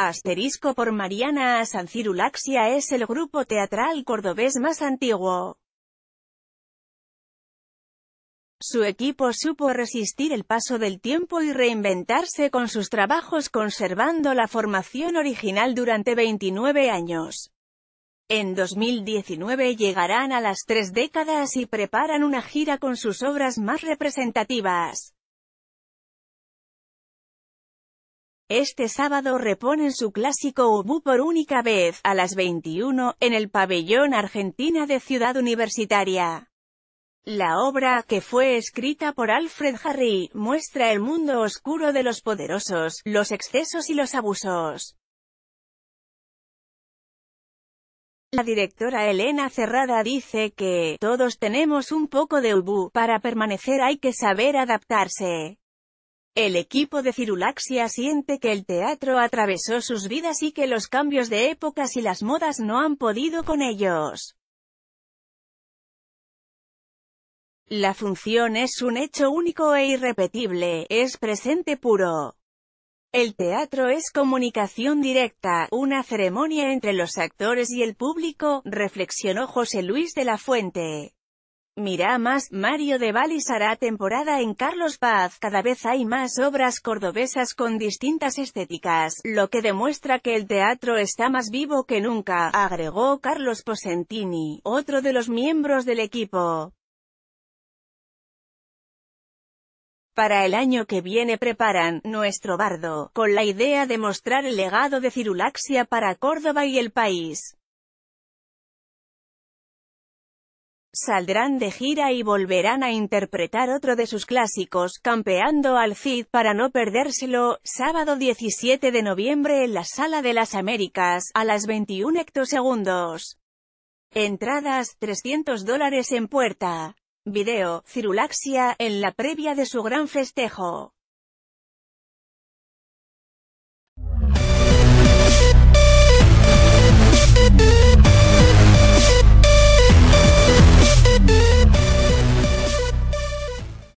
Asterisco por Mariana Sancirulaxia es el grupo teatral cordobés más antiguo. Su equipo supo resistir el paso del tiempo y reinventarse con sus trabajos conservando la formación original durante 29 años. En 2019 llegarán a las tres décadas y preparan una gira con sus obras más representativas. Este sábado reponen su clásico Ubu por única vez, a las 21, en el Pabellón Argentina de Ciudad Universitaria. La obra, que fue escrita por Alfred Harry, muestra el mundo oscuro de los poderosos, los excesos y los abusos. La directora Elena Cerrada dice que, todos tenemos un poco de Ubu, para permanecer hay que saber adaptarse. El equipo de Cirulaxia siente que el teatro atravesó sus vidas y que los cambios de épocas y las modas no han podido con ellos. La función es un hecho único e irrepetible, es presente puro. El teatro es comunicación directa, una ceremonia entre los actores y el público, reflexionó José Luis de la Fuente. Mirá más, Mario de Valis hará temporada en Carlos Paz. Cada vez hay más obras cordobesas con distintas estéticas, lo que demuestra que el teatro está más vivo que nunca, agregó Carlos Posentini, otro de los miembros del equipo. Para el año que viene preparan, Nuestro Bardo, con la idea de mostrar el legado de Cirulaxia para Córdoba y el país. saldrán de gira y volverán a interpretar otro de sus clásicos, Campeando al Cid para no perdérselo, sábado 17 de noviembre en la Sala de las Américas, a las 21 hectosegundos. Entradas, 300 dólares en puerta. Video, Cirulaxia, en la previa de su gran festejo.